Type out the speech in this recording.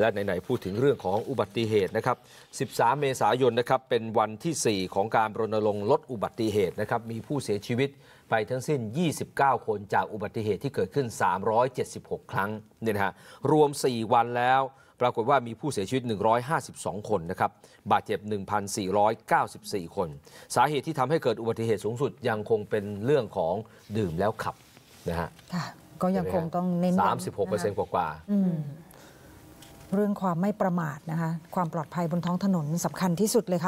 และไหนๆ พูดถึงเรื่องของอุบัติเหตุนะครับ 13 เมษายนนะครับเป็นวันที่ 4 ของการรณรงค์ลดอุบัติเหตุนะครับ มีผู้เสียชีวิตไปทั้งสิ้น 29 คนจากอุบัติเหตุ ที่เกิดขึ้น 376 ครั้งเนี่ยนะฮะรวม 4 วันแล้วปรากฏว่ามีผู้เสียชีวิต 152 คนนะครับ บาดเจ็บ 1,494 คน สาเหตุที่ทำให้เกิดอุบัติเหตุสูงสุดยังคงเป็นเรื่องของดื่มแล้วขับนะฮะก็ยังคงต้องเน้นสามสิบหกเปอร์เซ็นต์กว่าเรื่องความไม่ประมาทนะคะความปลอดภัยบนท้องถนนสำคัญที่สุดเลยค่ะ